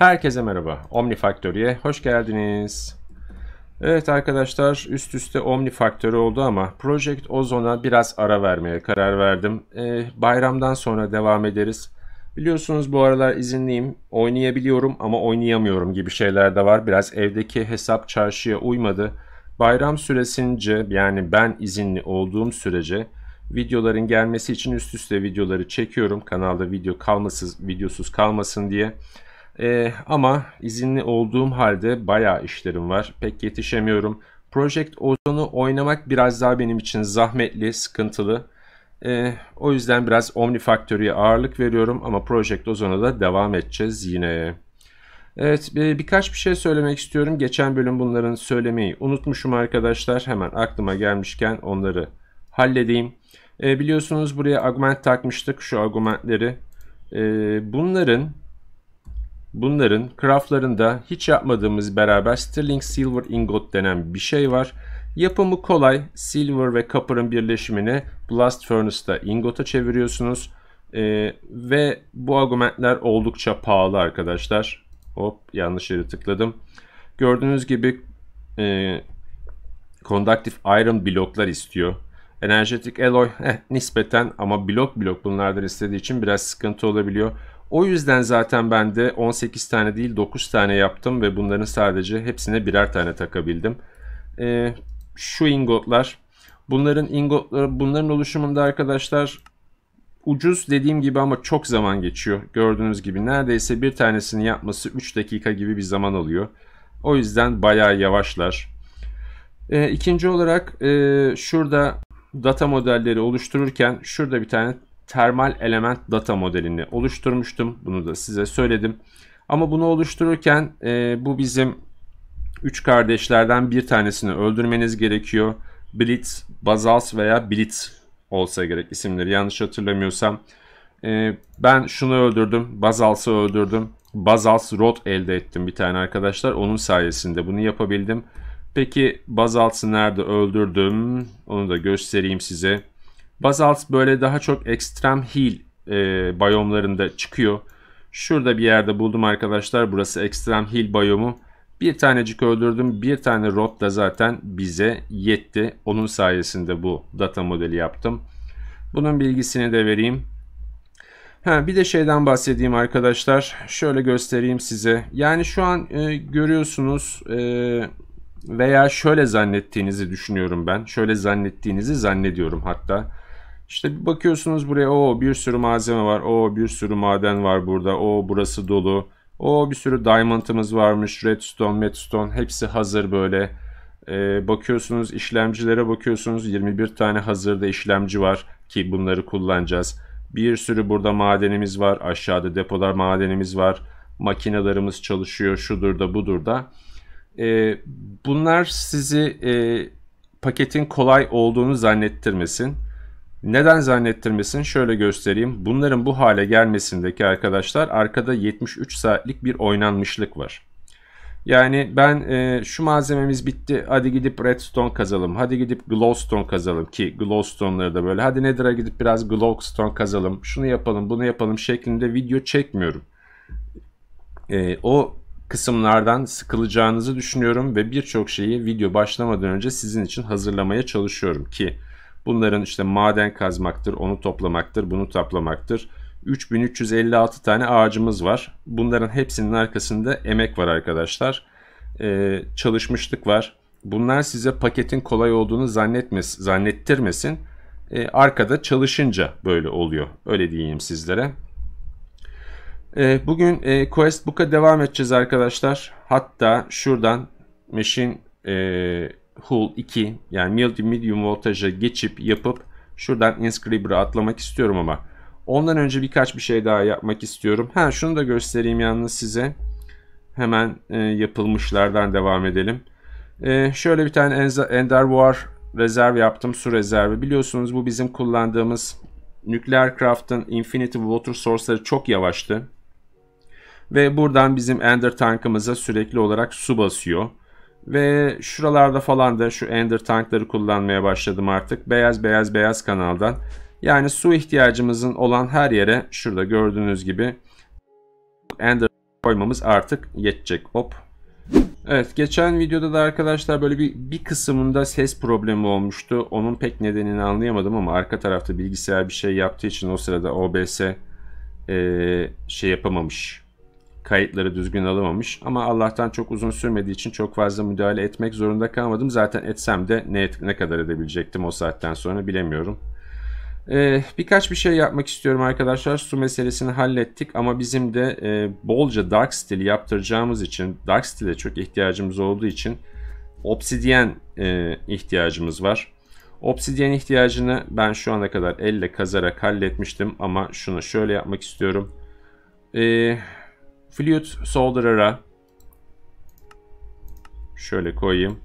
Herkese merhaba. OmniFactory'e hoş geldiniz. Evet arkadaşlar üst üste OmniFactory oldu ama Project Ozone'a biraz ara vermeye karar verdim. Ee, bayramdan sonra devam ederiz. Biliyorsunuz bu aralar izinliyim. Oynayabiliyorum ama oynayamıyorum gibi şeyler de var. Biraz evdeki hesap çarşıya uymadı. Bayram süresince yani ben izinli olduğum sürece videoların gelmesi için üst üste videoları çekiyorum. Kanalda video kalmasız, videosuz kalmasın diye. E, ama izinli olduğum halde bayağı işlerim var. Pek yetişemiyorum. Project Ozon'u oynamak biraz daha benim için zahmetli, sıkıntılı. E, o yüzden biraz Omnifactory'e ağırlık veriyorum ama Project Ozon'a da devam edeceğiz yine. Evet bir, birkaç bir şey söylemek istiyorum. Geçen bölüm bunların söylemeyi unutmuşum arkadaşlar. Hemen aklıma gelmişken onları halledeyim. E, biliyorsunuz buraya augment takmıştık şu argumentleri. E, bunların Bunların craftlarında hiç yapmadığımız beraber Sterling Silver Ingot denen bir şey var. Yapımı kolay. Silver ve copper'ın birleşimini Blast Furnace'da ingota çeviriyorsunuz. Ee, ve bu argumentler oldukça pahalı arkadaşlar. Hop yanlış yere tıkladım. Gördüğünüz gibi e, Conductive Iron bloklar istiyor. Energetic Alloy eh, nispeten ama blok blok bunlardan istediği için biraz sıkıntı olabiliyor. O yüzden zaten ben de 18 tane değil 9 tane yaptım ve bunların sadece hepsine birer tane takabildim. Ee, şu ingotlar. Bunların ingotları, e, bunların oluşumunda arkadaşlar ucuz dediğim gibi ama çok zaman geçiyor. Gördüğünüz gibi neredeyse bir tanesini yapması 3 dakika gibi bir zaman alıyor. O yüzden bayağı yavaşlar. Ee, ikinci olarak e, şurada data modelleri oluştururken şurada bir tane termal element data modelini oluşturmuştum. Bunu da size söyledim. Ama bunu oluştururken e, bu bizim üç kardeşlerden bir tanesini öldürmeniz gerekiyor. Blitz, Bazals veya Blitz olsa gerek isimleri yanlış hatırlamıyorsam. E, ben şunu öldürdüm. Bazals'ı öldürdüm. Bazals Rod elde ettim bir tane arkadaşlar. Onun sayesinde bunu yapabildim. Peki Bazals'ı nerede öldürdüm? Onu da göstereyim size. Bazalt böyle daha çok ekstrem hill e, biyomlarında çıkıyor. Şurada bir yerde buldum arkadaşlar. Burası ekstrem hill biyomu. Bir tanecik öldürdüm. Bir tane rot da zaten bize yetti. Onun sayesinde bu data modeli yaptım. Bunun bilgisini de vereyim. Ha, bir de şeyden bahsedeyim arkadaşlar. Şöyle göstereyim size. Yani şu an e, görüyorsunuz e, veya şöyle zannettiğinizi düşünüyorum ben. Şöyle zannettiğinizi zannediyorum hatta. İşte bir bakıyorsunuz buraya o bir sürü malzeme var. O bir sürü maden var burada. O burası dolu. O bir sürü diamond'ımız varmış. Redstone, redstone hepsi hazır böyle. Ee, bakıyorsunuz işlemcilere bakıyorsunuz 21 tane hazırda işlemci var ki bunları kullanacağız. Bir sürü burada madenimiz var. Aşağıda depolar madenimiz var. makinalarımız çalışıyor. Şudur da budur da. Ee, bunlar sizi e, paketin kolay olduğunu zannettirmesin. Neden zannettirmesin şöyle göstereyim. Bunların bu hale gelmesindeki arkadaşlar arkada 73 saatlik bir oynanmışlık var. Yani ben e, şu malzememiz bitti hadi gidip redstone kazalım hadi gidip glowstone kazalım ki glowstone'ları da böyle hadi nether'a gidip biraz glowstone kazalım şunu yapalım bunu yapalım şeklinde video çekmiyorum. E, o kısımlardan sıkılacağınızı düşünüyorum ve birçok şeyi video başlamadan önce sizin için hazırlamaya çalışıyorum ki Bunların işte maden kazmaktır, onu toplamaktır, bunu toplamaktır. 3356 tane ağacımız var. Bunların hepsinin arkasında emek var arkadaşlar. Ee, çalışmışlık var. Bunlar size paketin kolay olduğunu zannetmez, zannettirmesin. Ee, arkada çalışınca böyle oluyor. Öyle diyeyim sizlere. Ee, bugün e, Quest Book'a devam edeceğiz arkadaşlar. Hatta şuradan Machine e, Hull 2 yani medium voltaja geçip yapıp şuradan Inscriber'a atlamak istiyorum ama ondan önce birkaç bir şey daha yapmak istiyorum. Ha şunu da göstereyim yalnız size. Hemen e, yapılmışlardan devam edelim. E, şöyle bir tane Ender War rezerv yaptım. Su rezervi. Biliyorsunuz bu bizim kullandığımız Nükleer Craft'ın Infinity Water Source'ları çok yavaştı. Ve buradan bizim Ender tankımıza sürekli olarak su basıyor. Ve şuralarda falan da şu ender tankları kullanmaya başladım artık. Beyaz beyaz beyaz kanaldan. Yani su ihtiyacımızın olan her yere şurada gördüğünüz gibi ender koymamız artık yetecek. Hop. Evet geçen videoda da arkadaşlar böyle bir, bir kısmında ses problemi olmuştu. Onun pek nedenini anlayamadım ama arka tarafta bilgisayar bir şey yaptığı için o sırada OBS ee, şey yapamamış kayıtları düzgün alamamış. Ama Allah'tan çok uzun sürmediği için çok fazla müdahale etmek zorunda kalmadım. Zaten etsem de ne, ne kadar edebilecektim o saatten sonra bilemiyorum. Ee, birkaç bir şey yapmak istiyorum arkadaşlar. Su meselesini hallettik ama bizim de e, bolca Dark Steel yaptıracağımız için, Dark Steel'e çok ihtiyacımız olduğu için Obsidian e, ihtiyacımız var. Obsidian ihtiyacını ben şu ana kadar elle kazarak halletmiştim ama şunu şöyle yapmak istiyorum. Eee Flute Solderer'a şöyle koyayım.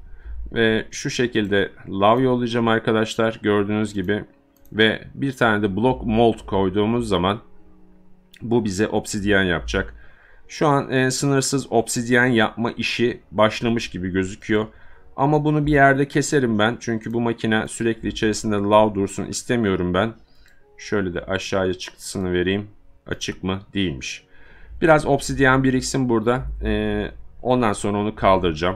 Ve şu şekilde lav yollayacağım arkadaşlar gördüğünüz gibi. Ve bir tane de block mold koyduğumuz zaman bu bize obsidyen yapacak. Şu an e, sınırsız obsidyen yapma işi başlamış gibi gözüküyor. Ama bunu bir yerde keserim ben. Çünkü bu makine sürekli içerisinde lav dursun istemiyorum ben. Şöyle de aşağıya çıktısını vereyim. Açık mı? Değilmiş. Biraz obsidian biriksin burada. Ee, ondan sonra onu kaldıracağım.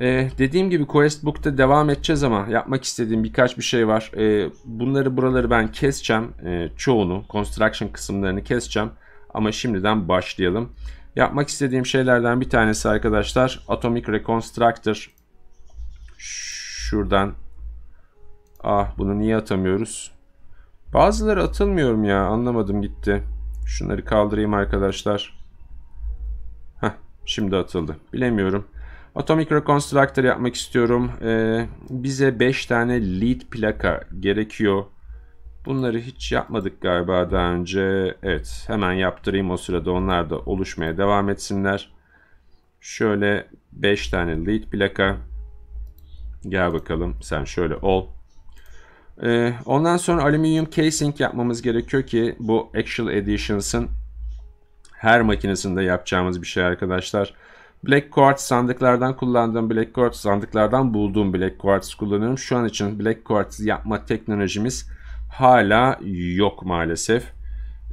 Ee, dediğim gibi Quest devam edeceğiz ama yapmak istediğim birkaç bir şey var. Ee, bunları buraları ben keseceğim. Ee, çoğunu, construction kısımlarını keseceğim. Ama şimdiden başlayalım. Yapmak istediğim şeylerden bir tanesi arkadaşlar Atomic Reconstructor. Şuradan. Ah bunu niye atamıyoruz? Bazıları atılmıyorum ya anlamadım gitti. Şunları kaldırayım arkadaşlar. Heh, şimdi atıldı. Bilemiyorum. Atomic Reconstructor yapmak istiyorum. Ee, bize 5 tane lead plaka gerekiyor. Bunları hiç yapmadık galiba daha önce. Evet hemen yaptırayım o sırada onlar da oluşmaya devam etsinler. Şöyle 5 tane lead plaka. Gel bakalım sen şöyle ol. Ee, ondan sonra alüminyum casing yapmamız gerekiyor ki bu Actual Editions'ın her makinesinde yapacağımız bir şey arkadaşlar. Black Quartz sandıklardan kullandığım Black Quartz sandıklardan bulduğum Black Quartz kullanıyorum. Şu an için Black Quartz yapma teknolojimiz hala yok maalesef.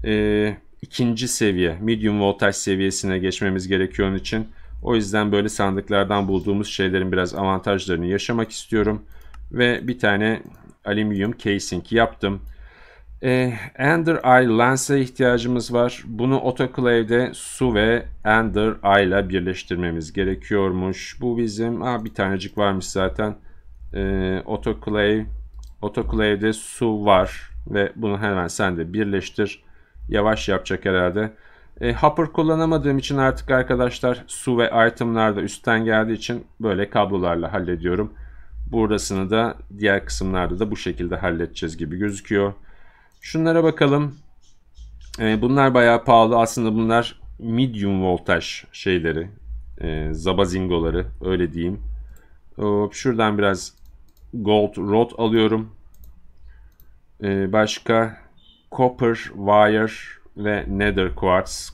Ee, ikinci seviye medium voltaj seviyesine geçmemiz gerekiyor onun için. O yüzden böyle sandıklardan bulduğumuz şeylerin biraz avantajlarını yaşamak istiyorum. Ve bir tane alüminyum casing yaptım. E, Ender Eye lense ihtiyacımız var. Bunu otoklavde su ve Ender Eye ile birleştirmemiz gerekiyormuş. Bu bizim ha, bir tanecik varmış zaten. E, ee, otoklave Otoklavde su var ve bunu hemen sen de birleştir. Yavaş yapacak herhalde. E, hopper kullanamadığım için artık arkadaşlar su ve itemlar da üstten geldiği için böyle kablolarla hallediyorum. Burasını da diğer kısımlarda da bu şekilde halledeceğiz gibi gözüküyor. Şunlara bakalım. E, bunlar bayağı pahalı. Aslında bunlar medium voltaj şeyleri. E, zabazingoları öyle diyeyim. Hop, şuradan biraz gold rod alıyorum. E, başka copper wire ve nether quartz.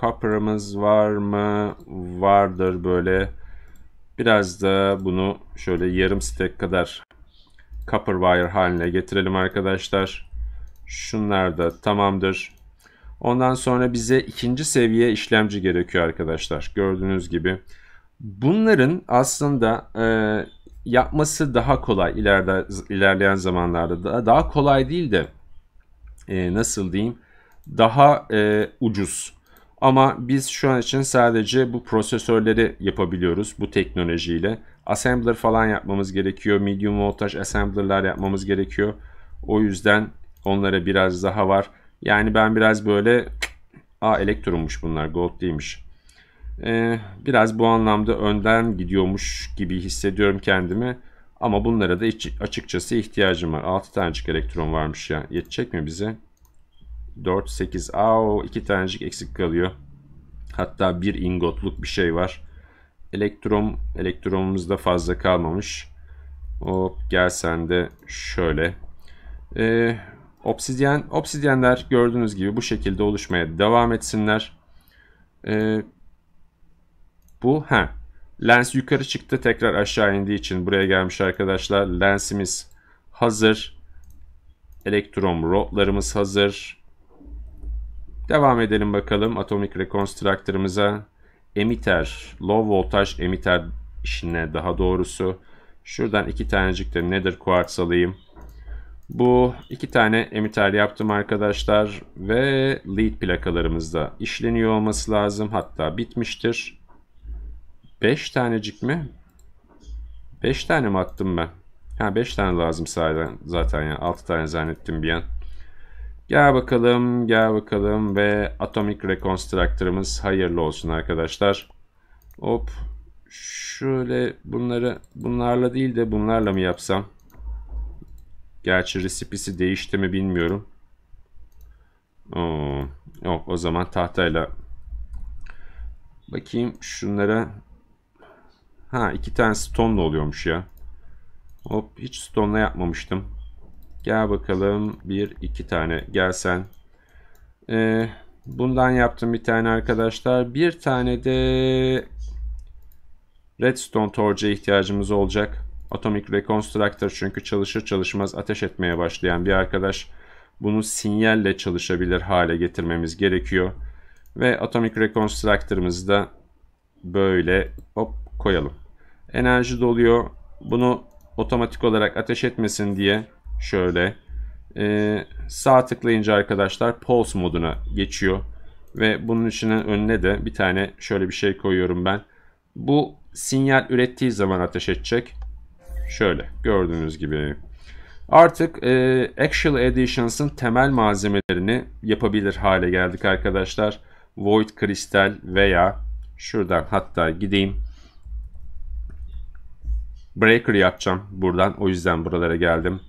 Copper'ımız var mı? Vardır böyle. Biraz da bunu şöyle yarım stack kadar copper wire haline getirelim arkadaşlar. Şunlar da tamamdır. Ondan sonra bize ikinci seviye işlemci gerekiyor arkadaşlar. Gördüğünüz gibi. Bunların aslında e, yapması daha kolay ileride ilerleyen zamanlarda. Daha, daha kolay değil de e, nasıl diyeyim daha e, ucuz. Ama biz şu an için sadece bu prosesörleri yapabiliyoruz bu teknolojiyle. Assembler falan yapmamız gerekiyor. Medium voltaj assembler'lar yapmamız gerekiyor. O yüzden onlara biraz daha var. Yani ben biraz böyle a elektronmuş bunlar gold değilmiş. Ee, biraz bu anlamda önden gidiyormuş gibi hissediyorum kendimi. Ama bunlara da açıkçası ihtiyacım var. 6 tanecik elektron varmış ya. Yetecek mi bize? 4, 8. Aa, iki tanecik eksik kalıyor. Hatta bir ingotluk bir şey var. elektrom elektronumuz da fazla kalmamış. Hop gel sen de şöyle. Ee, obsidyen, obsidyenler gördüğünüz gibi bu şekilde oluşmaya devam etsinler. Ee, bu ha. Lens yukarı çıktı tekrar aşağı indiği için buraya gelmiş arkadaşlar. Lensimiz hazır. elektrom rotlarımız hazır. Devam edelim bakalım atomik rekonstruktörümüze. Emitter, low voltage emitter işine daha doğrusu. Şuradan iki tanecik de nether quartz alayım. Bu iki tane emitter yaptım arkadaşlar ve lead plakalarımızda işleniyor olması lazım. Hatta bitmiştir. 5 tanecik mi? 5 tane mi attım ben? Ha 5 tane lazım zaten, zaten ya. 6 tane zannettim bir an. Gel bakalım, gel bakalım ve Atomic Reconstructor'ımız hayırlı olsun arkadaşlar. Hop. Şöyle bunları bunlarla değil de bunlarla mı yapsam? Gerçi resipisi değişti mi bilmiyorum. Oo, yok o zaman tahtayla bakayım şunlara. Ha iki tane stone oluyormuş ya. Hop hiç stone'la yapmamıştım. Gel bakalım. Bir, iki tane. Gelsen. Ee, bundan yaptım bir tane arkadaşlar. Bir tane de redstone torca ihtiyacımız olacak. Atomic Reconstructor çünkü çalışır çalışmaz ateş etmeye başlayan bir arkadaş. Bunu sinyalle çalışabilir hale getirmemiz gerekiyor. Ve Atomic Reconstructor'ımızı da böyle hop koyalım. Enerji doluyor. Bunu otomatik olarak ateş etmesin diye Şöyle. Ee, sağ tıklayınca arkadaşlar pulse moduna geçiyor. Ve bunun içinin önüne de bir tane şöyle bir şey koyuyorum ben. Bu sinyal ürettiği zaman ateş edecek. Şöyle gördüğünüz gibi. Artık e, Actual Editions'ın temel malzemelerini yapabilir hale geldik arkadaşlar. Void Crystal veya şuradan hatta gideyim. Breaker yapacağım buradan. O yüzden buralara geldim.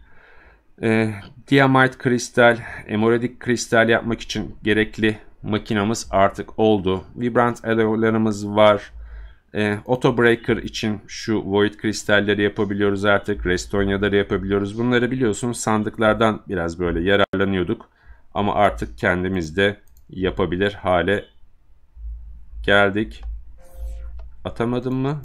E, ee, diamite kristal, emorodik kristal yapmak için gerekli makinamız artık oldu. Vibrant alloylarımız var. E, auto breaker için şu void kristalleri yapabiliyoruz artık. Restonyaları yapabiliyoruz. Bunları biliyorsunuz sandıklardan biraz böyle yararlanıyorduk. Ama artık kendimiz de yapabilir hale geldik. Atamadım mı?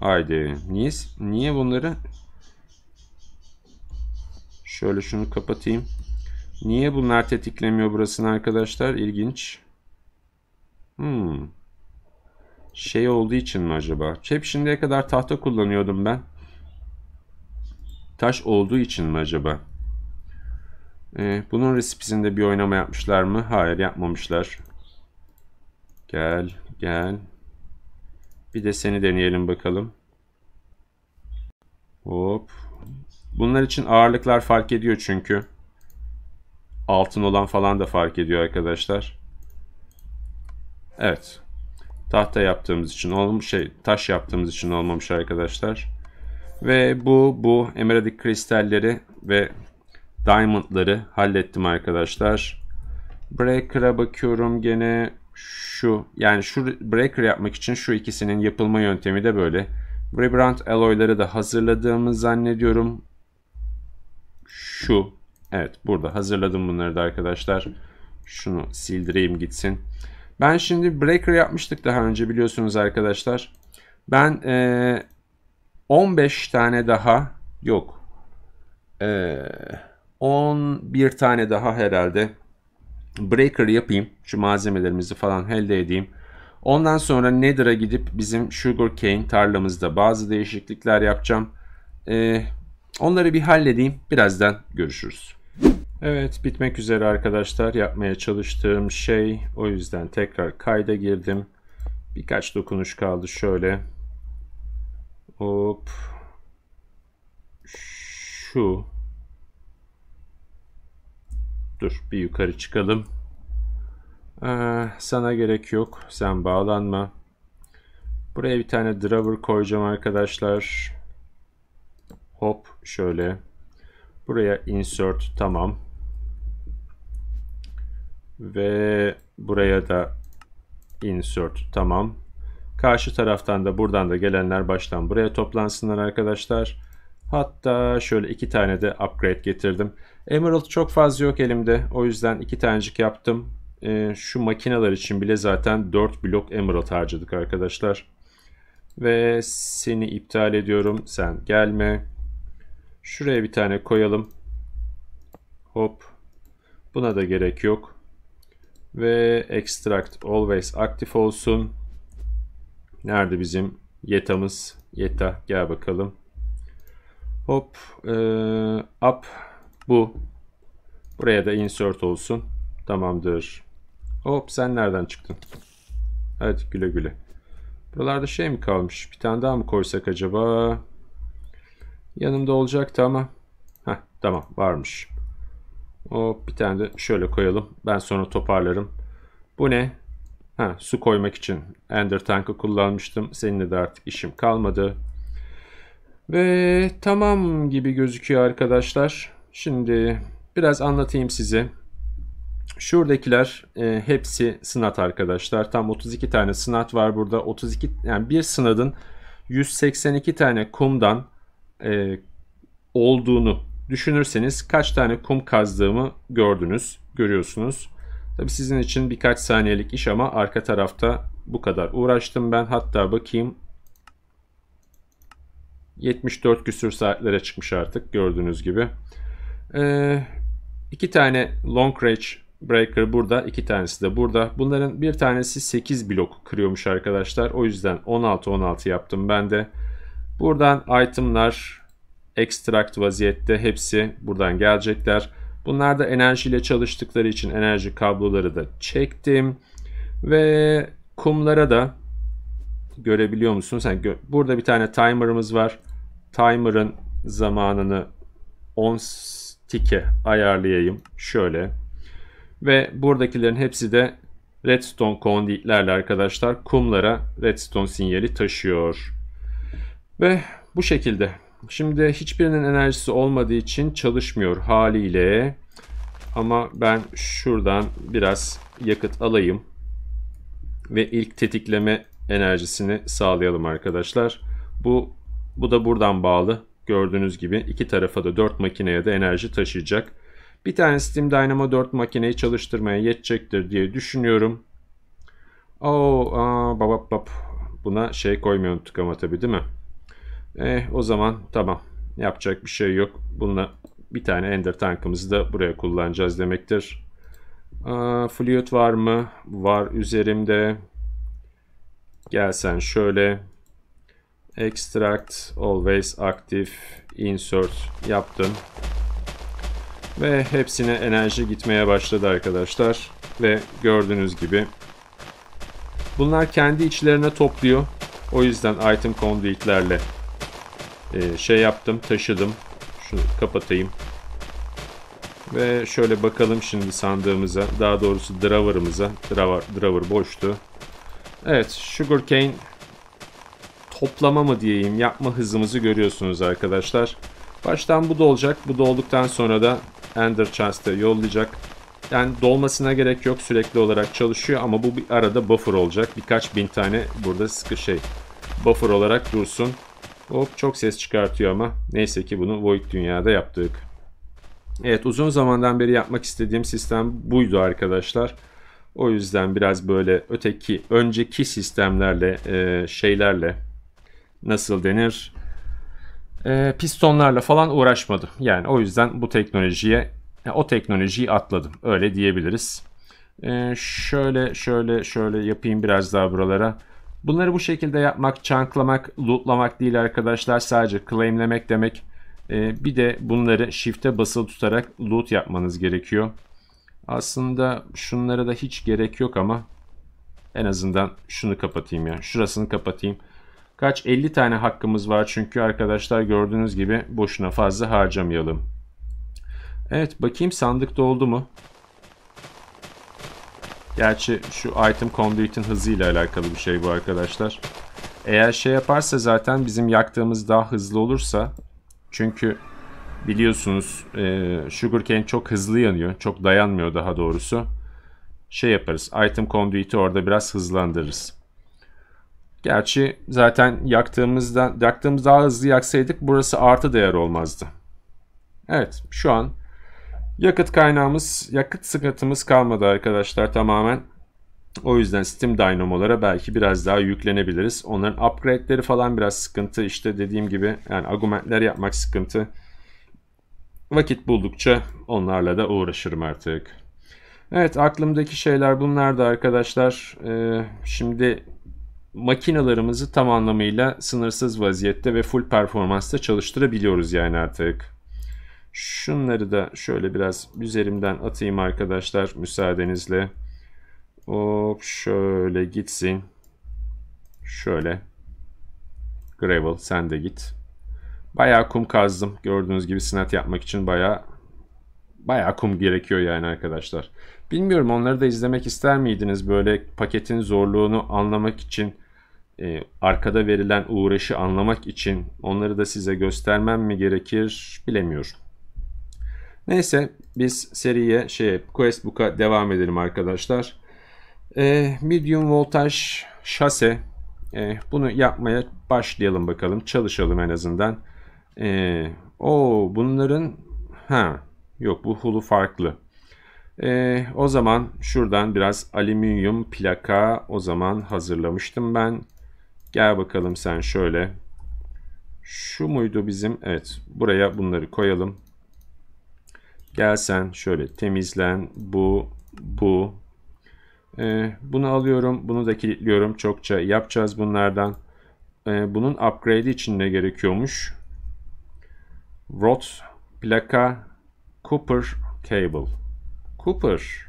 Haydi. Niye, niye bunları? Şöyle şunu kapatayım. Niye bunlar tetiklemiyor burasını arkadaşlar? İlginç. Hmm. Şey olduğu için mi acaba? Hep şimdiye kadar tahta kullanıyordum ben. Taş olduğu için mi acaba? Ee, bunun resipisinde bir oynama yapmışlar mı? Hayır yapmamışlar. Gel, gel. Bir de seni deneyelim bakalım. Hop. Bunlar için ağırlıklar fark ediyor çünkü. Altın olan falan da fark ediyor arkadaşlar. Evet. Tahta yaptığımız için olmuş şey taş yaptığımız için olmamış arkadaşlar. Ve bu bu emerald kristalleri ve diamondları hallettim arkadaşlar. Breaker'a bakıyorum gene şu yani şu breaker yapmak için şu ikisinin yapılma yöntemi de böyle. Rebrand alloyları da hazırladığımı zannediyorum. Şu. Evet burada hazırladım bunları da arkadaşlar. Şunu sildireyim gitsin. Ben şimdi breaker yapmıştık daha önce biliyorsunuz arkadaşlar. Ben ee, 15 tane daha yok. E, 11 tane daha herhalde breaker yapayım. Şu malzemelerimizi falan elde edeyim. Ondan sonra Nether'a gidip bizim sugarcane tarlamızda bazı değişiklikler yapacağım. Ee, onları bir halledeyim. Birazdan görüşürüz. Evet bitmek üzere arkadaşlar. Yapmaya çalıştığım şey. O yüzden tekrar kayda girdim. Birkaç dokunuş kaldı şöyle. Hop. Şu. Dur bir yukarı çıkalım. Ee, sana gerek yok. Sen bağlanma. Buraya bir tane driver koyacağım arkadaşlar. Hop şöyle. Buraya insert tamam. Ve buraya da insert tamam. Karşı taraftan da buradan da gelenler baştan buraya toplansınlar arkadaşlar. Hatta şöyle iki tane de upgrade getirdim. Emerald çok fazla yok elimde. O yüzden iki tanecik yaptım. E, şu makineler için bile zaten 4 blok Emerald harcadık arkadaşlar. Ve seni iptal ediyorum. Sen gelme. Şuraya bir tane koyalım. Hop. Buna da gerek yok. Ve extract always aktif olsun. Nerede bizim yetamız? Yeta gel bakalım. Hop. E, up bu. Buraya da insert olsun. Tamamdır. Hop sen nereden çıktın? Evet güle güle. Buralarda şey mi kalmış? Bir tane daha mı koysak acaba? Yanımda olacaktı ama. Heh, tamam varmış. Hop bir tane de şöyle koyalım. Ben sonra toparlarım. Bu ne? Ha, su koymak için Ender Tank'ı kullanmıştım. Seninle de artık işim kalmadı. Ve tamam gibi gözüküyor arkadaşlar. Şimdi biraz anlatayım size. Şuradakiler e, hepsi sınat arkadaşlar. Tam 32 tane sınat var burada. 32 yani bir sınadın 182 tane kumdan e, olduğunu düşünürseniz kaç tane kum kazdığımı gördünüz, görüyorsunuz. Tabii sizin için birkaç saniyelik iş ama arka tarafta bu kadar uğraştım ben. Hatta bakayım 74 küsür saatlere çıkmış artık gördüğünüz gibi. Ee, iki tane long range breaker burada. iki tanesi de burada. Bunların bir tanesi 8 blok kırıyormuş arkadaşlar. O yüzden 16-16 yaptım ben de. Buradan itemlar extract vaziyette hepsi buradan gelecekler. Bunlar da enerjiyle çalıştıkları için enerji kabloları da çektim. Ve kumlara da görebiliyor musunuz? Yani gö burada bir tane timer'ımız var. Timer'ın zamanını 10 tike ayarlayayım şöyle. Ve buradakilerin hepsi de redstone konditlerle arkadaşlar kumlara redstone sinyali taşıyor. Ve bu şekilde. Şimdi hiçbirinin enerjisi olmadığı için çalışmıyor haliyle. Ama ben şuradan biraz yakıt alayım. Ve ilk tetikleme enerjisini sağlayalım arkadaşlar. Bu, bu da buradan bağlı. Gördüğünüz gibi iki tarafa da 4 makineye de enerji taşıyacak. Bir tane Steam Dynamo 4 makineyi çalıştırmaya yetecektir diye düşünüyorum. Oo, aa, babap bab. Buna şey koymuyorduk ama tabii değil mi? Eh, o zaman tamam. Yapacak bir şey yok. Bununla bir tane Ender tankımızı da buraya kullanacağız demektir. Aa, flüyot var mı? Var üzerimde. Gelsen şöyle extract always active insert yaptım. Ve hepsine enerji gitmeye başladı arkadaşlar. Ve gördüğünüz gibi bunlar kendi içlerine topluyor. O yüzden item conduitlerle e, şey yaptım, taşıdım. Şunu kapatayım. Ve şöyle bakalım şimdi sandığımıza. Daha doğrusu driverımıza driver drawer boştu. Evet, sugarcane hoplama mı diyeyim yapma hızımızı görüyorsunuz arkadaşlar. Baştan bu dolacak. Bu dolduktan sonra da Ender Chest'e yollayacak. Yani dolmasına gerek yok sürekli olarak çalışıyor ama bu bir arada buffer olacak. Birkaç bin tane burada sıkı şey buffer olarak dursun. Hop çok ses çıkartıyor ama neyse ki bunu Void dünyada yaptık. Evet uzun zamandan beri yapmak istediğim sistem buydu arkadaşlar. O yüzden biraz böyle öteki önceki sistemlerle e, şeylerle nasıl denir e, pistonlarla falan uğraşmadı. Yani o yüzden bu teknolojiye e, o teknolojiyi atladım. Öyle diyebiliriz. E, şöyle şöyle şöyle yapayım biraz daha buralara. Bunları bu şekilde yapmak, çanklamak, lootlamak değil arkadaşlar. Sadece claimlemek demek. E, bir de bunları shift'e basılı tutarak loot yapmanız gerekiyor. Aslında şunlara da hiç gerek yok ama en azından şunu kapatayım ya. Yani. Şurasını kapatayım. Kaç 50 tane hakkımız var çünkü arkadaşlar gördüğünüz gibi boşuna fazla harcamayalım. Evet bakayım sandık doldu mu? Gerçi şu item conduit'in hızıyla alakalı bir şey bu arkadaşlar. Eğer şey yaparsa zaten bizim yaktığımız daha hızlı olursa çünkü biliyorsunuz e, sugarcane çok hızlı yanıyor. Çok dayanmıyor daha doğrusu. Şey yaparız item conduit'i orada biraz hızlandırırız. Gerçi zaten yaktığımızda, yaktığımız daha hızlı yaksaydık burası artı değer olmazdı. Evet şu an yakıt kaynağımız, yakıt sıkıntımız kalmadı arkadaşlar tamamen. O yüzden Steam Dynamo'lara belki biraz daha yüklenebiliriz. Onların upgrade'leri falan biraz sıkıntı. İşte dediğim gibi yani argumentler yapmak sıkıntı. Vakit buldukça onlarla da uğraşırım artık. Evet aklımdaki şeyler bunlardı arkadaşlar. Ee, şimdi makinalarımızı tam anlamıyla sınırsız vaziyette ve full performansta çalıştırabiliyoruz yani artık. Şunları da şöyle biraz üzerimden atayım arkadaşlar müsaadenizle. Hop şöyle gitsin. Şöyle. Gravel sen de git. Bayağı kum kazdım. Gördüğünüz gibi sinat yapmak için bayağı bayağı kum gerekiyor yani arkadaşlar. Bilmiyorum onları da izlemek ister miydiniz? Böyle paketin zorluğunu anlamak için, e, arkada verilen uğraşı anlamak için onları da size göstermem mi gerekir bilemiyorum. Neyse biz seriye şey Questbook'a devam edelim arkadaşlar. E, medium voltaj şase e, bunu yapmaya başlayalım bakalım çalışalım en azından. E, o bunların ha yok bu hulu farklı. E, o zaman şuradan biraz alüminyum plaka o zaman hazırlamıştım ben. Gel bakalım sen şöyle. Şu muydu bizim? Evet. Buraya bunları koyalım. Gel sen şöyle temizlen. Bu, bu. Ee, bunu alıyorum. Bunu da kilitliyorum. Çokça yapacağız bunlardan. Ee, bunun upgrade'i için ne gerekiyormuş? Rot, plaka, Cooper, cable. Cooper.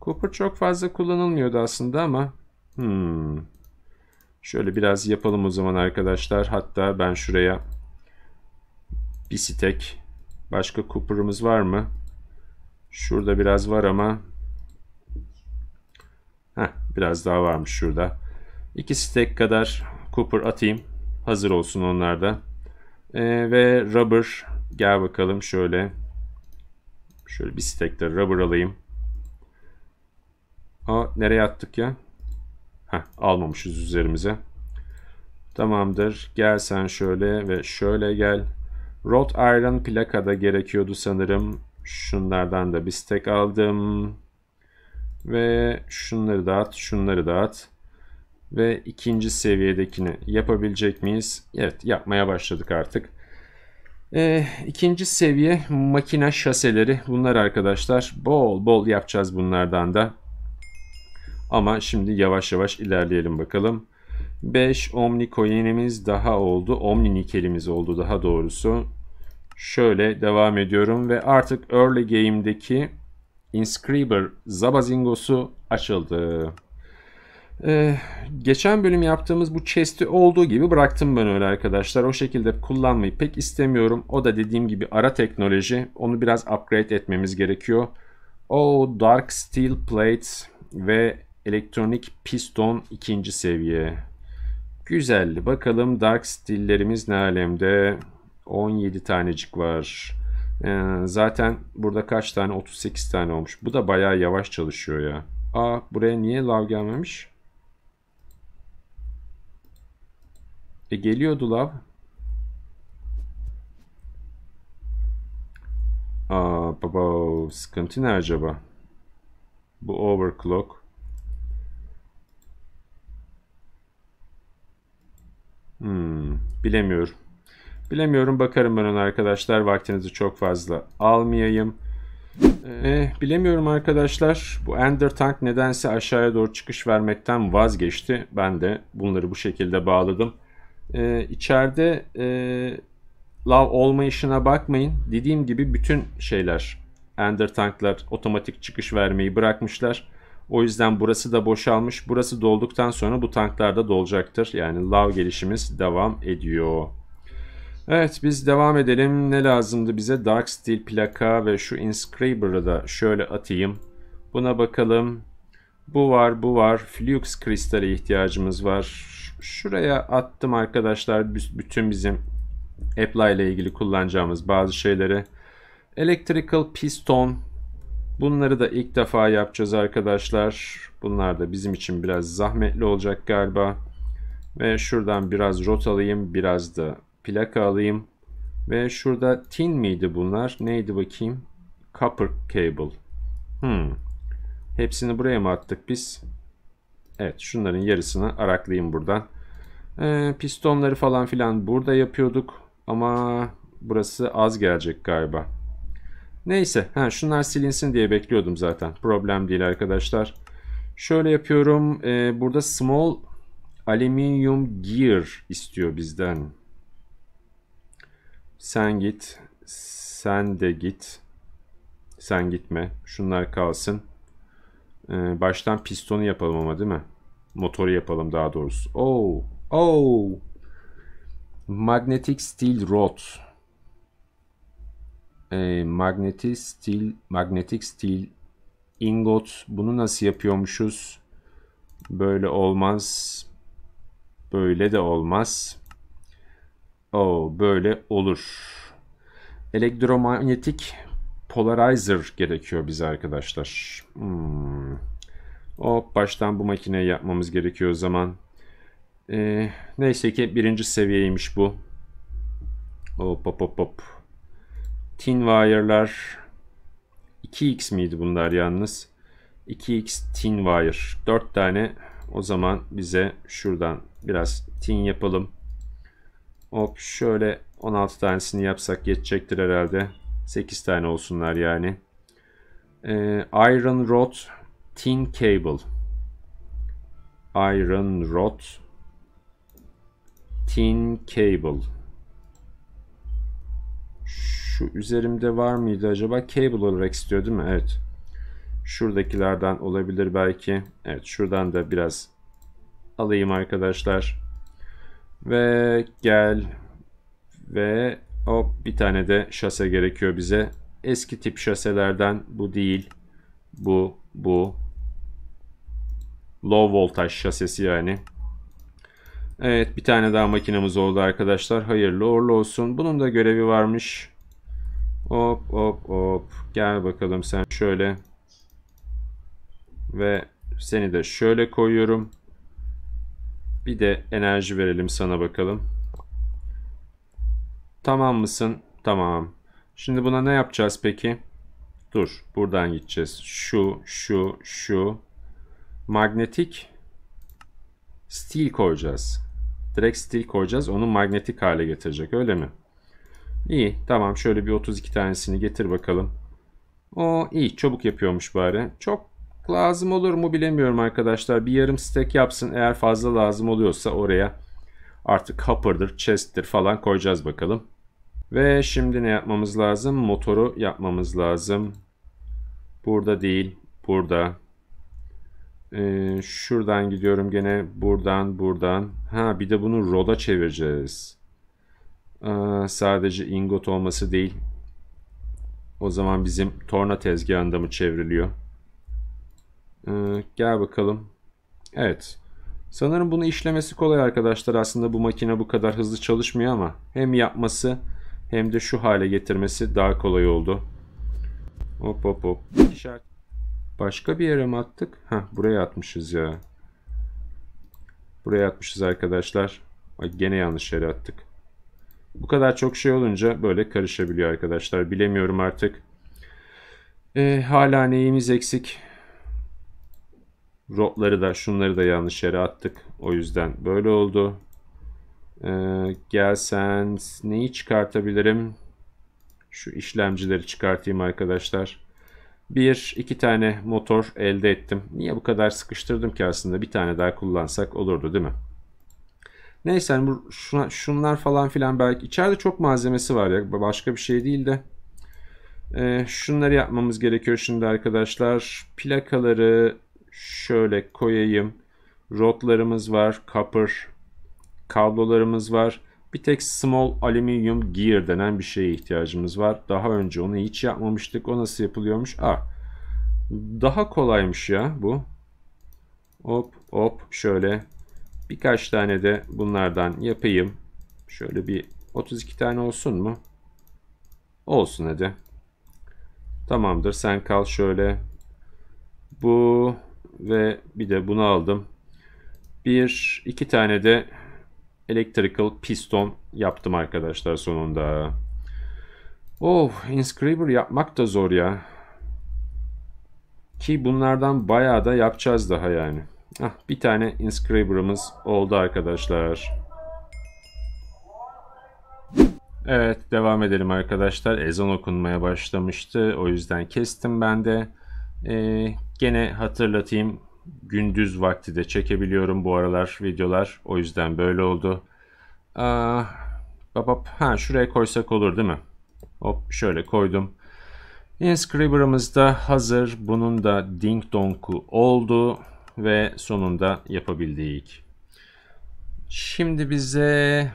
Cooper çok fazla kullanılmıyordu aslında ama. Hmm. Şöyle biraz yapalım o zaman arkadaşlar. Hatta ben şuraya bir stek. Başka Cooper'ımız var mı? Şurada biraz var ama. Heh, biraz daha varmış şurada. İki stek kadar Cooper atayım. Hazır olsun onlar da. Ee, ve rubber gel bakalım şöyle. Şöyle bir stack de rubber alayım. Aa nereye attık ya? Heh, almamışız üzerimize. Tamamdır. Gel sen şöyle ve şöyle gel. Rot iron plaka da gerekiyordu sanırım. Şunlardan da bir stack aldım. Ve şunları da at, şunları da at Ve ikinci seviyedekini yapabilecek miyiz? Evet yapmaya başladık artık. E, ikinci seviye makine şaseleri bunlar arkadaşlar. Bol bol yapacağız bunlardan da. Ama şimdi yavaş yavaş ilerleyelim bakalım. 5 Omni coin'imiz daha oldu. Omni nikelimiz oldu daha doğrusu. Şöyle devam ediyorum ve artık early game'deki Inscriber Zabazingos'u açıldı. Ee, geçen bölüm yaptığımız bu chest'i olduğu gibi bıraktım ben öyle arkadaşlar. O şekilde kullanmayı pek istemiyorum. O da dediğim gibi ara teknoloji. Onu biraz upgrade etmemiz gerekiyor. O Dark Steel plates ve elektronik piston ikinci seviye. Güzeldi. Bakalım Dark Steel'lerimiz ne alemde? 17 tanecik var. Ee, zaten burada kaç tane? 38 tane olmuş. Bu da bayağı yavaş çalışıyor ya. Aa buraya niye lav gelmemiş? İşte geliyordu lav. Aa, baba sıkıntı ne acaba? Bu overclock. Hmm, bilemiyorum. Bilemiyorum bakarım ben ona arkadaşlar. Vaktinizi çok fazla almayayım. Ee, bilemiyorum arkadaşlar. Bu Ender Tank nedense aşağıya doğru çıkış vermekten vazgeçti. Ben de bunları bu şekilde bağladım e, içeride e, lav olmayışına bakmayın. Dediğim gibi bütün şeyler ender tanklar otomatik çıkış vermeyi bırakmışlar. O yüzden burası da boşalmış. Burası dolduktan sonra bu tanklar da dolacaktır. Yani love gelişimiz devam ediyor. Evet biz devam edelim. Ne lazımdı bize? Dark Steel plaka ve şu Inscriber'ı da şöyle atayım. Buna bakalım. Bu var bu var. Flux kristale ihtiyacımız var şuraya attım arkadaşlar bütün bizim apply ile ilgili kullanacağımız bazı şeyleri. Electrical piston bunları da ilk defa yapacağız arkadaşlar. Bunlar da bizim için biraz zahmetli olacak galiba. Ve şuradan biraz rot alayım, biraz da plaka alayım. Ve şurada tin miydi bunlar? Neydi bakayım? Copper cable. Hmm. Hepsini buraya mı attık biz? Evet şunların yarısını araklayayım buradan. Ee, pistonları falan filan burada yapıyorduk. Ama burası az gelecek galiba. Neyse ha, şunlar silinsin diye bekliyordum zaten. Problem değil arkadaşlar. Şöyle yapıyorum. Ee, burada small alüminyum gear istiyor bizden. Sen git. Sen de git. Sen gitme. Şunlar kalsın. Ee, baştan pistonu yapalım ama değil mi? Motoru yapalım daha doğrusu. Oh, oh. Magnetic steel rod. Ee, magnetic steel, magnetic steel ingot. Bunu nasıl yapıyormuşuz? Böyle olmaz. Böyle de olmaz. Oh, böyle olur. Elektromanyetik polarizer gerekiyor bize arkadaşlar. Hmm. O baştan bu makineyi yapmamız gerekiyor o zaman. Ee, neyse ki birinci seviyeymiş bu. Hop hop hop hop. Tin wire'lar 2x miydi bunlar yalnız? 2x tin wire. 4 tane o zaman bize şuradan biraz tin yapalım. Ok şöyle 16 tanesini yapsak yetecektir herhalde. 8 tane olsunlar yani. Ee, Iron Rod, Tin Cable. Iron Rod, Tin Cable. Şu üzerimde var mıydı acaba? Cable olarak istiyor değil mi? Evet. Şuradakilerden olabilir belki. Evet şuradan da biraz alayım arkadaşlar. Ve gel ve Hop bir tane de şase gerekiyor bize. Eski tip şaselerden bu değil. Bu, bu. Low voltaj şasesi yani. Evet bir tane daha makinemiz oldu arkadaşlar. Hayırlı uğurlu olsun. Bunun da görevi varmış. Hop hop hop. Gel bakalım sen şöyle. Ve seni de şöyle koyuyorum. Bir de enerji verelim sana bakalım. Tamam mısın? Tamam. Şimdi buna ne yapacağız peki? Dur. Buradan gideceğiz. Şu, şu, şu. Magnetik steel koyacağız. Direkt steel koyacağız. Onu magnetik hale getirecek. Öyle mi? İyi. Tamam. Şöyle bir 32 tanesini getir bakalım. O iyi. Çabuk yapıyormuş bari. Çok lazım olur mu bilemiyorum arkadaşlar. Bir yarım stack yapsın. Eğer fazla lazım oluyorsa oraya artık hopper'dır, chest'tir falan koyacağız bakalım. Ve şimdi ne yapmamız lazım? Motoru yapmamız lazım. Burada değil, burada. Ee, şuradan gidiyorum gene buradan, buradan. Ha bir de bunu roda çevireceğiz. Ee, sadece ingot olması değil. O zaman bizim torna tezgahında mı çevriliyor? Ee, gel bakalım. Evet. Sanırım bunu işlemesi kolay arkadaşlar. Aslında bu makine bu kadar hızlı çalışmıyor ama hem yapması hem de şu hale getirmesi daha kolay oldu. Hop hop hop. Başka bir yere mi attık? Ha buraya atmışız ya. Buraya atmışız arkadaşlar. Ay gene yanlış yere attık. Bu kadar çok şey olunca böyle karışabiliyor arkadaşlar. Bilemiyorum artık. Ee, hala neyimiz eksik? Rotları da şunları da yanlış yere attık. O yüzden böyle oldu. Ee, gelsen neyi çıkartabilirim? Şu işlemcileri çıkartayım arkadaşlar. Bir, iki tane motor elde ettim. Niye bu kadar sıkıştırdım ki aslında? Bir tane daha kullansak olurdu değil mi? Neyse hani bu, şunlar falan filan belki. içeride çok malzemesi var ya. Başka bir şey değil de. Ee, şunları yapmamız gerekiyor şimdi arkadaşlar. Plakaları şöyle koyayım. Rotlarımız var. Copper kablolarımız var. Bir tek small aluminium gear denen bir şeye ihtiyacımız var. Daha önce onu hiç yapmamıştık. O nasıl yapılıyormuş? Aa, daha kolaymış ya bu. Hop hop şöyle birkaç tane de bunlardan yapayım. Şöyle bir 32 tane olsun mu? Olsun hadi. Tamamdır sen kal şöyle. Bu ve bir de bunu aldım. Bir iki tane de electrical piston yaptım arkadaşlar sonunda. Oh, inscriber yapmak da zor ya. Ki bunlardan bayağı da yapacağız daha yani. Ah, bir tane inscriber'ımız oldu arkadaşlar. Evet devam edelim arkadaşlar. Ezan okunmaya başlamıştı. O yüzden kestim ben de. Ee, gene hatırlatayım gündüz vakti de çekebiliyorum bu aralar videolar. O yüzden böyle oldu. Aa, ah, babap, ha şuraya koysak olur değil mi? Hop şöyle koydum. Inscriber'ımız da hazır. Bunun da ding dongu oldu ve sonunda yapabildik. Şimdi bize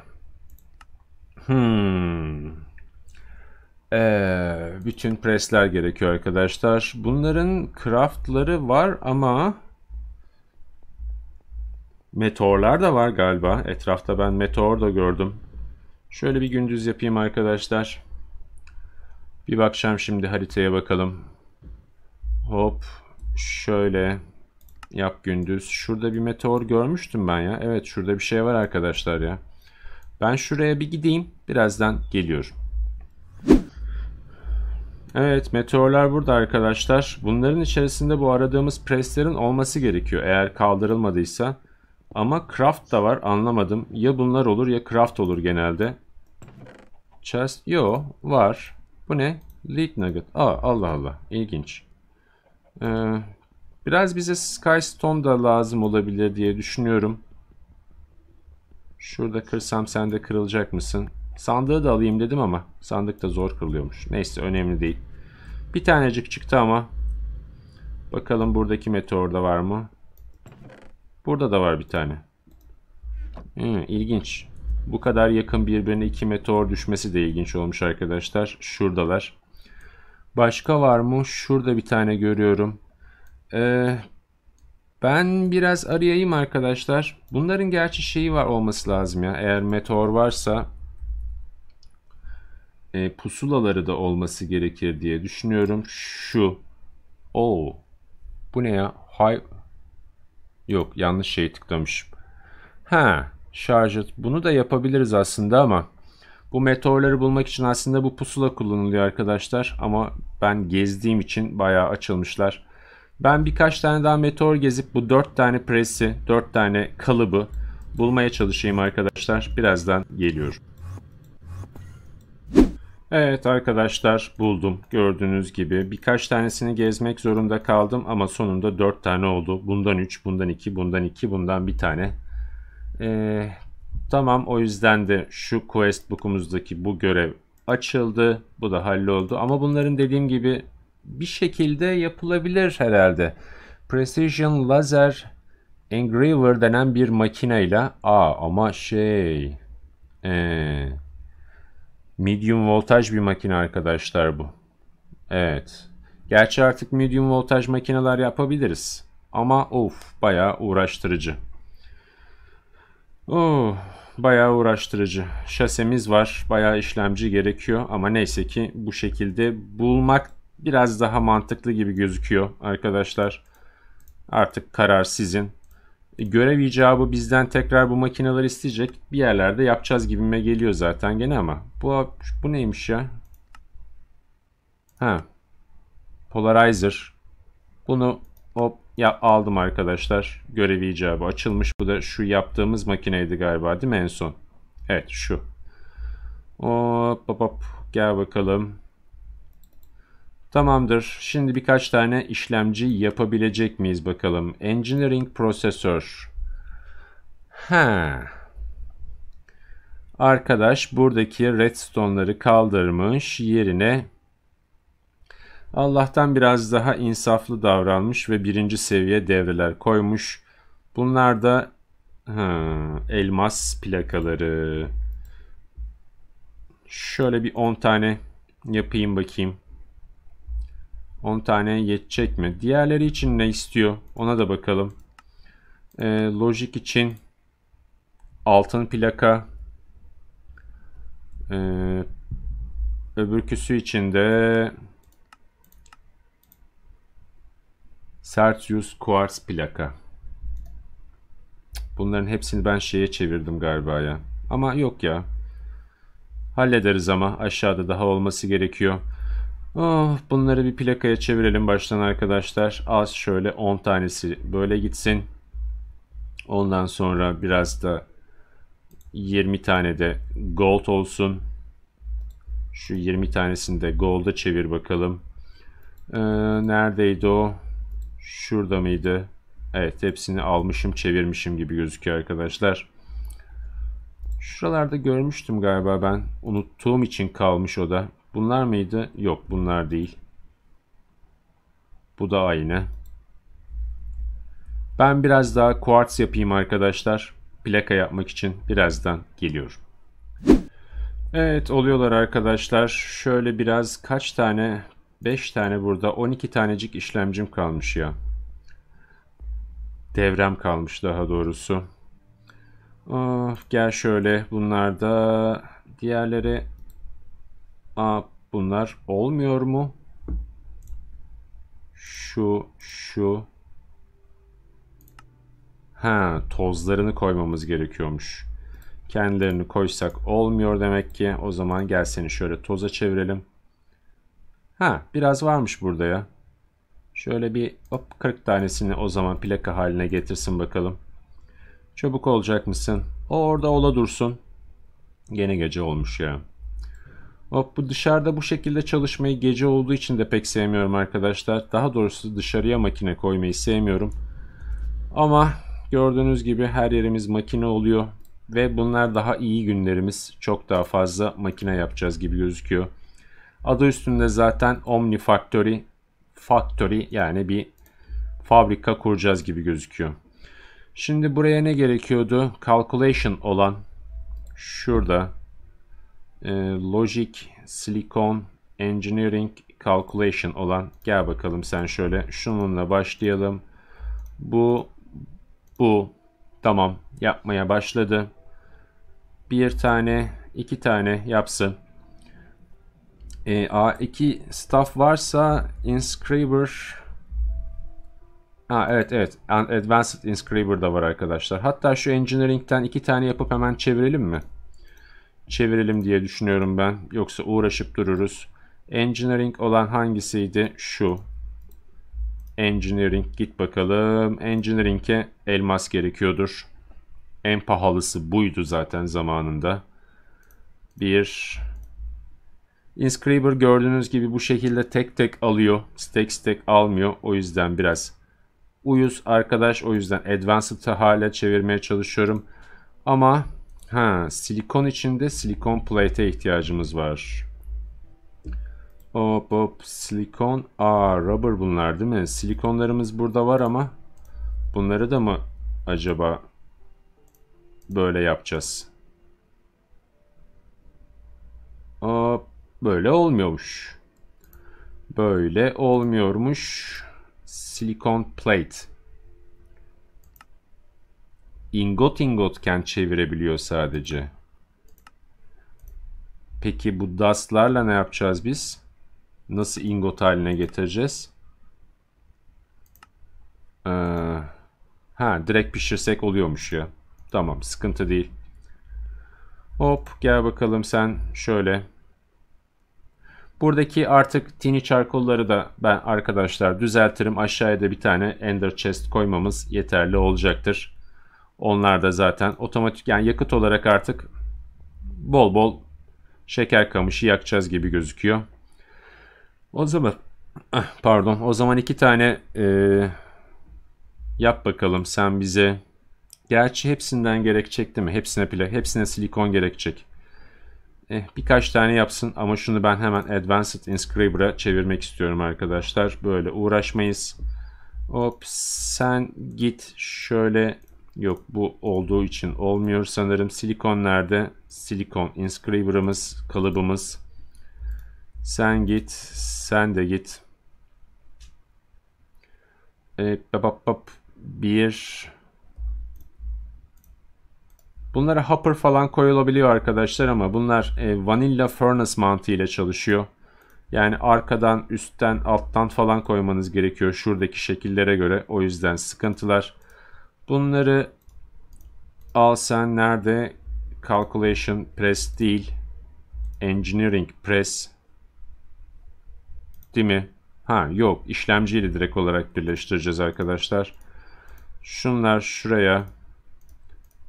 hmm, ee, bütün presler gerekiyor arkadaşlar. Bunların craftları var ama Meteorlar da var galiba. Etrafta ben meteor da gördüm. Şöyle bir gündüz yapayım arkadaşlar. Bir bakacağım şimdi haritaya bakalım. Hop. Şöyle. Yap gündüz. Şurada bir meteor görmüştüm ben ya. Evet şurada bir şey var arkadaşlar ya. Ben şuraya bir gideyim. Birazdan geliyorum. Evet meteorlar burada arkadaşlar. Bunların içerisinde bu aradığımız preslerin olması gerekiyor. Eğer kaldırılmadıysa. Ama craft da var anlamadım. Ya bunlar olur ya craft olur genelde. Chest. Yo var. Bu ne? Leak nugget. Aa Allah Allah. İlginç. Ee, biraz bize sky stone da lazım olabilir diye düşünüyorum. Şurada kırsam sen de kırılacak mısın? Sandığı da alayım dedim ama sandık da zor kırılıyormuş. Neyse önemli değil. Bir tanecik çıktı ama. Bakalım buradaki meteor da var mı? Burada da var bir tane. Hı, ilginç. Bu kadar yakın birbirine iki meteor düşmesi de ilginç olmuş arkadaşlar. Şuradalar. Başka var mı? Şurada bir tane görüyorum. Ee, ben biraz arayayım arkadaşlar. Bunların gerçi şeyi var olması lazım ya. Eğer meteor varsa e, pusulaları da olması gerekir diye düşünüyorum. Şu. Oo. Bu ne ya? High Yok yanlış şey tıklamışım. Ha şarj Bunu da yapabiliriz aslında ama bu meteorları bulmak için aslında bu pusula kullanılıyor arkadaşlar. Ama ben gezdiğim için bayağı açılmışlar. Ben birkaç tane daha meteor gezip bu 4 tane presi, 4 tane kalıbı bulmaya çalışayım arkadaşlar. Birazdan geliyorum. Evet arkadaşlar buldum. Gördüğünüz gibi birkaç tanesini gezmek zorunda kaldım ama sonunda 4 tane oldu. Bundan 3, bundan 2, bundan 2, bundan bir tane. Ee, tamam o yüzden de şu quest book'umuzdaki bu görev açıldı. Bu da halloldu. Ama bunların dediğim gibi bir şekilde yapılabilir herhalde. Precision Laser Engraver denen bir makineyle. Aa ama şey... Eee Medium voltaj bir makine arkadaşlar bu. Evet. Gerçi artık medium voltaj makineler yapabiliriz. Ama of bayağı uğraştırıcı. Oh, bayağı uğraştırıcı. Şasemiz var. Bayağı işlemci gerekiyor. Ama neyse ki bu şekilde bulmak biraz daha mantıklı gibi gözüküyor arkadaşlar. Artık karar sizin. E, görev icabı bizden tekrar bu makineler isteyecek. Bir yerlerde yapacağız gibime geliyor zaten gene ama. Bu, bu neymiş ya? Ha. Polarizer. Bunu hop ya, aldım arkadaşlar. Görevi icabı açılmış. Bu da şu yaptığımız makineydi galiba değil mi en son? Evet şu. Hop hop hop. Gel bakalım. Tamamdır. Şimdi birkaç tane işlemci yapabilecek miyiz bakalım. Engineering prosesör. Ha. Arkadaş buradaki redstone'ları kaldırmış yerine Allah'tan biraz daha insaflı davranmış ve birinci seviye devreler koymuş. Bunlar da ha, elmas plakaları. Şöyle bir 10 tane yapayım bakayım. 10 tane yetecek mi? Diğerleri için ne istiyor? Ona da bakalım. E, Logic için altın plaka. E, öbürküsü için de Sertius Quartz plaka. Bunların hepsini ben şeye çevirdim galiba ya. Ama yok ya. Hallederiz ama aşağıda daha olması gerekiyor. Oh, bunları bir plakaya çevirelim baştan arkadaşlar. Az şöyle 10 tanesi böyle gitsin. Ondan sonra biraz da 20 tane de gold olsun. Şu 20 tanesini de gold'a çevir bakalım. Ee, neredeydi o? Şurada mıydı? Evet hepsini almışım çevirmişim gibi gözüküyor arkadaşlar. Şuralarda görmüştüm galiba ben. Unuttuğum için kalmış o da. Bunlar mıydı? Yok bunlar değil. Bu da aynı. Ben biraz daha kuarts yapayım arkadaşlar. Plaka yapmak için birazdan geliyorum. Evet oluyorlar arkadaşlar. Şöyle biraz kaç tane? 5 tane burada. 12 tanecik işlemcim kalmış ya. Devrem kalmış daha doğrusu. Oh, gel şöyle Bunlar da diğerleri Aa, bunlar olmuyor mu? Şu, şu. Ha, tozlarını koymamız gerekiyormuş. Kendilerini koysak olmuyor demek ki. O zaman gel seni şöyle toza çevirelim. Ha, biraz varmış burada ya. Şöyle bir hop 40 tanesini o zaman plaka haline getirsin bakalım. Çabuk olacak mısın? O orada ola dursun. Gene gece olmuş ya. Hop bu dışarıda bu şekilde çalışmayı gece olduğu için de pek sevmiyorum arkadaşlar. Daha doğrusu dışarıya makine koymayı sevmiyorum. Ama gördüğünüz gibi her yerimiz makine oluyor. Ve bunlar daha iyi günlerimiz. Çok daha fazla makine yapacağız gibi gözüküyor. Adı üstünde zaten Omni Factory. Factory yani bir fabrika kuracağız gibi gözüküyor. Şimdi buraya ne gerekiyordu? Calculation olan şurada ee, logic, Silicon, Engineering, Calculation olan gel bakalım sen şöyle şununla başlayalım. Bu, bu tamam yapmaya başladı. Bir tane, iki tane yapsın. E, ee, A2 staff varsa Inscriber Ha, evet evet Advanced Inscriber da var arkadaşlar. Hatta şu Engineering'den iki tane yapıp hemen çevirelim mi? çevirelim diye düşünüyorum ben. Yoksa uğraşıp dururuz. Engineering olan hangisiydi? Şu. Engineering git bakalım. Engineering'e elmas gerekiyordur. En pahalısı buydu zaten zamanında. Bir. Inscriber gördüğünüz gibi bu şekilde tek tek alıyor. Stack stack almıyor. O yüzden biraz uyuz arkadaş. O yüzden advanced'ı hala çevirmeye çalışıyorum. Ama Ha, silikon içinde silikon plate'e ihtiyacımız var. Hop hop silikon. Aa rubber bunlar değil mi? Silikonlarımız burada var ama bunları da mı acaba böyle yapacağız? Aa böyle olmuyormuş. Böyle olmuyormuş. Silikon plate ingot ingotken çevirebiliyor sadece. Peki bu dustlarla ne yapacağız biz? Nasıl ingot haline getireceğiz? Ee, ha direkt pişirsek oluyormuş ya. Tamam sıkıntı değil. Hop gel bakalım sen şöyle. Buradaki artık tini çarkolları da ben arkadaşlar düzeltirim. Aşağıya da bir tane ender chest koymamız yeterli olacaktır. Onlar da zaten otomatik yani yakıt olarak artık bol bol şeker kamışı yakacağız gibi gözüküyor. O zaman ah, pardon o zaman iki tane e, yap bakalım sen bize. Gerçi hepsinden gerekecek değil mi? Hepsine pile, hepsine silikon gerekecek. Eh, birkaç tane yapsın ama şunu ben hemen Advanced Inscriber'a çevirmek istiyorum arkadaşlar. Böyle uğraşmayız. Hop sen git şöyle Yok bu olduğu için olmuyor sanırım. Silikon nerede? Silikon inscriber'ımız, kalıbımız. Sen git, sen de git. E, bap bap bir Bunlara hopper falan koyulabiliyor arkadaşlar ama bunlar e, vanilla furnace mantığı ile çalışıyor. Yani arkadan, üstten, alttan falan koymanız gerekiyor şuradaki şekillere göre. O yüzden sıkıntılar. Bunları al sen nerede? Calculation press değil. Engineering press. Değil mi? Ha yok işlemciyle direkt olarak birleştireceğiz arkadaşlar. Şunlar şuraya.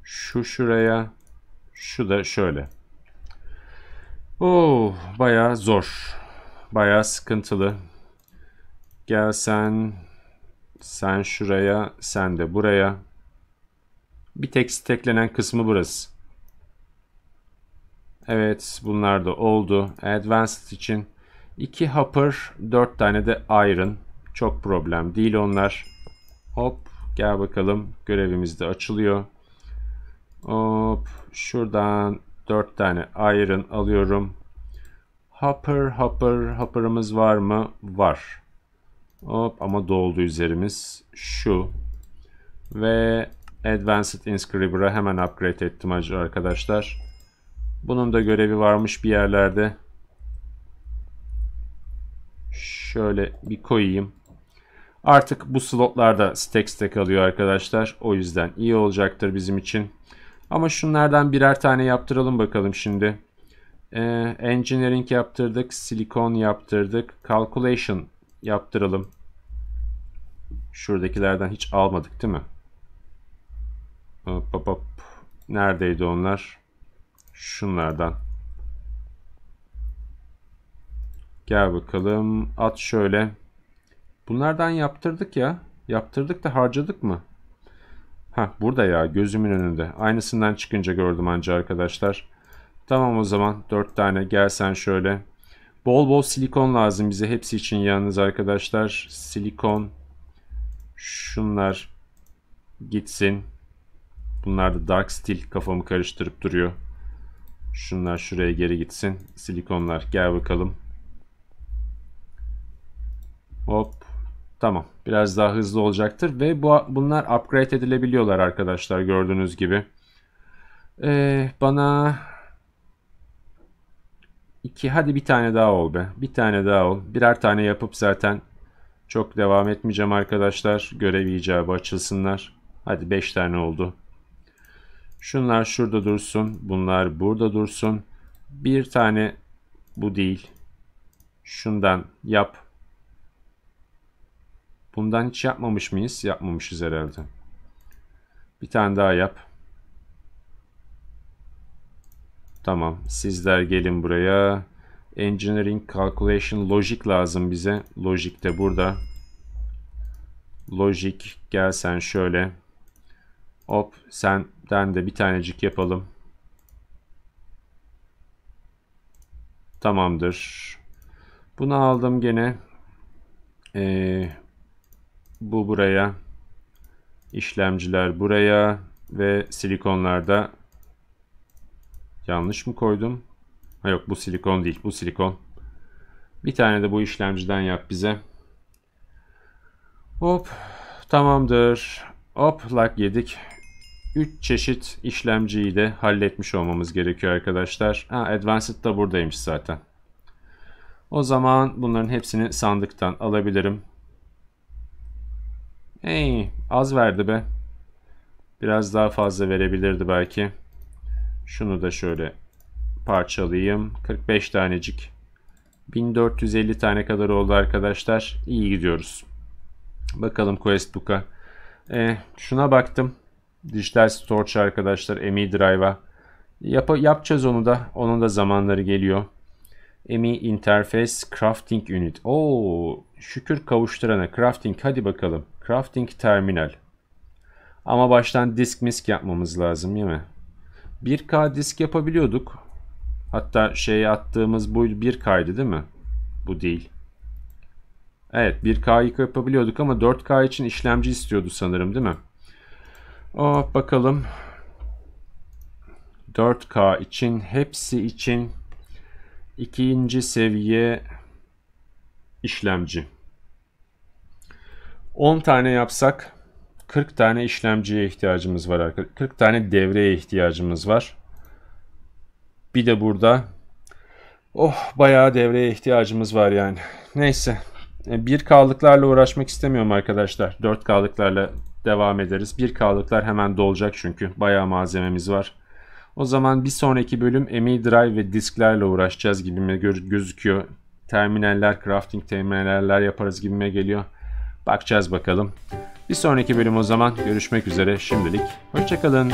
Şu şuraya. Şu da şöyle. Oo, oh, bayağı zor. Bayağı sıkıntılı. Gel sen sen şuraya, sen de buraya. Bir tek steklenen kısmı burası. Evet bunlar da oldu. Advanced için 2 hopper 4 tane de iron. Çok problem değil onlar. Hop gel bakalım görevimiz de açılıyor. Hop şuradan 4 tane iron alıyorum. Hopper hopper hopper'ımız var mı? Var. Hop ama doldu üzerimiz. Şu. Ve Advanced Inscriber'a hemen upgrade ettim arkadaşlar. Bunun da görevi varmış bir yerlerde. Şöyle bir koyayım. Artık bu slotlarda stack stack alıyor arkadaşlar. O yüzden iyi olacaktır bizim için. Ama şunlardan birer tane yaptıralım bakalım şimdi. Ee, engineering yaptırdık. Silikon yaptırdık. Calculation yaptıralım. Şuradakilerden hiç almadık değil mi? Hop hop hop. Neredeydi onlar? Şunlardan. Gel bakalım. At şöyle. Bunlardan yaptırdık ya. Yaptırdık da harcadık mı? Ha burada ya gözümün önünde. Aynısından çıkınca gördüm anca arkadaşlar. Tamam o zaman 4 tane gelsen şöyle. Bol bol silikon lazım bize hepsi için yalnız arkadaşlar. Silikon şunlar gitsin. Bunlar da Dark Steel kafamı karıştırıp duruyor. Şunlar şuraya geri gitsin. Silikonlar gel bakalım. Hop. Tamam. Biraz daha hızlı olacaktır. Ve bu, bunlar upgrade edilebiliyorlar arkadaşlar gördüğünüz gibi. Ee, bana... iki hadi bir tane daha ol be. Bir tane daha ol. Birer tane yapıp zaten çok devam etmeyeceğim arkadaşlar. Görev icabı açılsınlar. Hadi 5 tane oldu. Şunlar şurada dursun. Bunlar burada dursun. Bir tane bu değil. Şundan yap. Bundan hiç yapmamış mıyız? Yapmamışız herhalde. Bir tane daha yap. Tamam. Sizler gelin buraya. Engineering Calculation Logic lazım bize. Logic de burada. Logic gelsen şöyle. Hop senden de bir tanecik yapalım. Tamamdır. Bunu aldım gene. Ee, bu buraya. İşlemciler buraya. Ve silikonlarda. Yanlış mı koydum? Ha yok bu silikon değil. Bu silikon. Bir tane de bu işlemciden yap bize. Hop. Tamamdır. Hop lag yedik. 3 çeşit işlemciyi de halletmiş olmamız gerekiyor arkadaşlar. Ha, Advanced da buradaymış zaten. O zaman bunların hepsini sandıktan alabilirim. Hey, az verdi be. Biraz daha fazla verebilirdi belki. Şunu da şöyle parçalayayım. 45 tanecik. 1450 tane kadar oldu arkadaşlar. İyi gidiyoruz. Bakalım Quest Book'a. E, eh, şuna baktım. Dijital Storage arkadaşlar Emi Drive'a. Yap yapacağız onu da. Onun da zamanları geliyor. Emi Interface Crafting Unit. Oo, şükür kavuşturana. Crafting hadi bakalım. Crafting Terminal. Ama baştan disk misk yapmamız lazım değil mi? 1K disk yapabiliyorduk. Hatta şeye attığımız bu 1K'ydı değil mi? Bu değil. Evet 1K'yı yapabiliyorduk ama 4K için işlemci istiyordu sanırım değil mi? Oh bakalım. 4K için hepsi için ikinci seviye işlemci. 10 tane yapsak 40 tane işlemciye ihtiyacımız var. arkadaşlar, 40 tane devreye ihtiyacımız var. Bir de burada oh bayağı devreye ihtiyacımız var yani. Neyse 1K'lıklarla e, uğraşmak istemiyorum arkadaşlar. 4K'lıklarla devam ederiz. 1K'lıklar hemen dolacak çünkü bayağı malzememiz var. O zaman bir sonraki bölüm ME Drive ve disklerle uğraşacağız gibime gözüküyor. Terminaller, crafting terminaller yaparız gibime geliyor. Bakacağız bakalım. Bir sonraki bölüm o zaman görüşmek üzere. Şimdilik hoşçakalın.